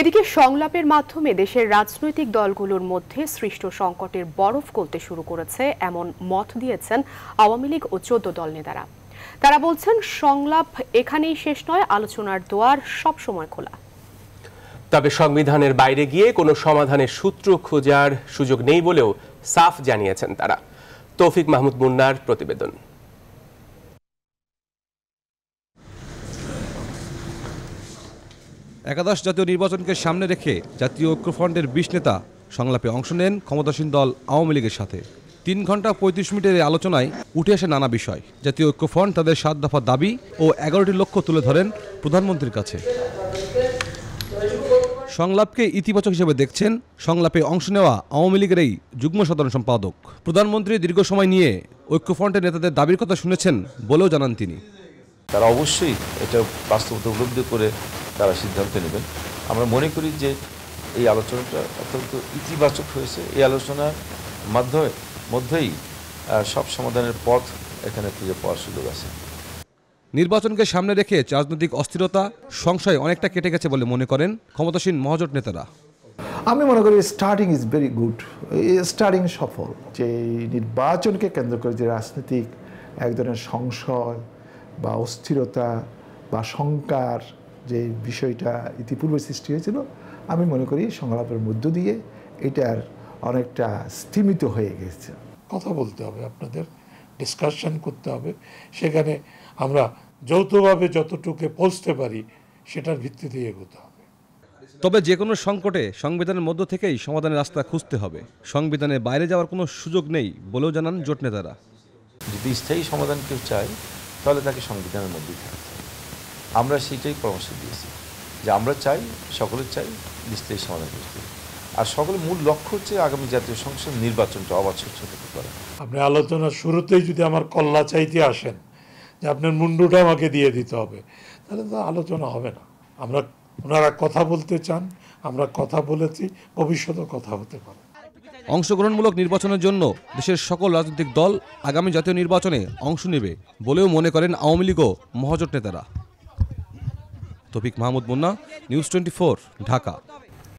এদিকে সংলাপের মাধ্যমে দেশের রাজনৈতিক দলগুলোর মধ্যে সৃষ্ট সংকটের বরফ গলতে শুরু করেছে এমন মত দিয়েছেন আওয়ামী লীগ ও চোদ্দ দল নেতারা তারা বলছেন সংলাপ এখানেই শেষ নয় আলোচনার দোয়ার সবসময় খোলা তবে সংবিধানের বাইরে গিয়ে কোনো সমাধানের সূত্র খোঁজার সুযোগ নেই বলেও সাফ জানিয়েছেন তারা তৌফিক মাহমুদ মুন্নার প্রতিবেদন একাদশ জাতীয় নির্বাচনকে সামনে রেখে জাতীয় ঐক্যফ্রন্টের বিশ নেতা সংলাপে অংশ নেন ক্ষমতাসীন দল আওয়ামী লীগের সাথে তিন ঘন্টা পঁয়ত্রিশ মিনিটের এই আলোচনায় উঠে আসে নানা বিষয় জাতীয় ঐক্যফ্রন্ট তাদের সাত দফা দাবি ও এগারোটি লক্ষ্য তুলে ধরেন প্রধানমন্ত্রীর কাছে সংলাপকে ইতিবাচক হিসেবে দেখছেন সংলাপে অংশ নেওয়া আওয়ামী লীগের এই যুগ্ম সাধারণ সম্পাদক প্রধানমন্ত্রী দীর্ঘ সময় নিয়ে ঐক্যফ্রন্টের নেতাদের দাবির কথা শুনেছেন বলেও জানান তিনি তারা অবশ্যই এটা বাস্তবতা উপলব্ধি করে তারা সিদ্ধান্ত নেবেন আমরা মনে করি যে এই আলোচনাটা অত্যন্ত ইতিবাচক হয়েছে এই আলোচনার মাধ্যমে মধ্যেই সব সমাধানের পথ এখানে খুঁজে পাওয়ার সুযোগ আছে নির্বাচনকে সামনে রেখে রাজনৈতিক অস্থিরতা সংশয় অনেকটা কেটে গেছে বলে মনে করেন ক্ষমতাসীন মহাজোট নেতারা আমি মনে করি starting is very good starting সফল যে নির্বাচনকে কেন্দ্র করে যে রাজনৈতিক এক ধরনের সংশয় বা অস্থিরতা বা শঙ্কার যে বিষয়টা ইতিপূর্বে সৃষ্টি হয়েছিল আমি মনে করি সংলাপের মধ্য দিয়ে এটার অনেকটা স্থিমিত হয়ে গেছে কথা বলতে হবে আপনাদের ডিসকাশন করতে হবে সেখানে আমরা যৌথভাবে যতটুকু পৌঁছতে পারি সেটার ভিত্তিতে এগোতে হবে তবে যে কোনো সংকটে সংবিধানের মধ্য থেকেই সমাধানের রাস্তা খুঁজতে হবে সংবিধানের বাইরে যাওয়ার কোনো সুযোগ নেই বলেও জানান জোট নেতারা যদি স্থায়ী সমাধান কেউ চায় তাহলে তাকে সংবিধানের মধ্যেই থাকে আমরা সেইটাই পরামর্শ দিয়েছি যে আমরা চাই সকলের চাই নিশ্চয়ই সমাধান করতে আর সকলের মূল লক্ষ্য হচ্ছে আগামী জাতীয় সংসদ নির্বাচনটা অবাধ সুস্থ পারে আপনি আলোচনার শুরুতেই যদি আমার কল্লা চাইতে আসেন যে আপনার মুন্ডুটা আমাকে দিয়ে দিতে হবে তাহলে তো আলোচনা হবে না আমরা ওনারা কথা বলতে চান আমরা কথা বলেছি ভবিষ্যতে কথা হতে পারে অংশগ্রহণমূলক নির্বাচনের জন্য দেশের সকল রাজনৈতিক দল আগামী জাতীয় নির্বাচনে অংশ নেবে বলেও মনে করেন আওয়ামী লীগ ও মহাজোট নেতারা তফিক মাহমুদ মুন্না নিউজ টোয়েন্টি ঢাকা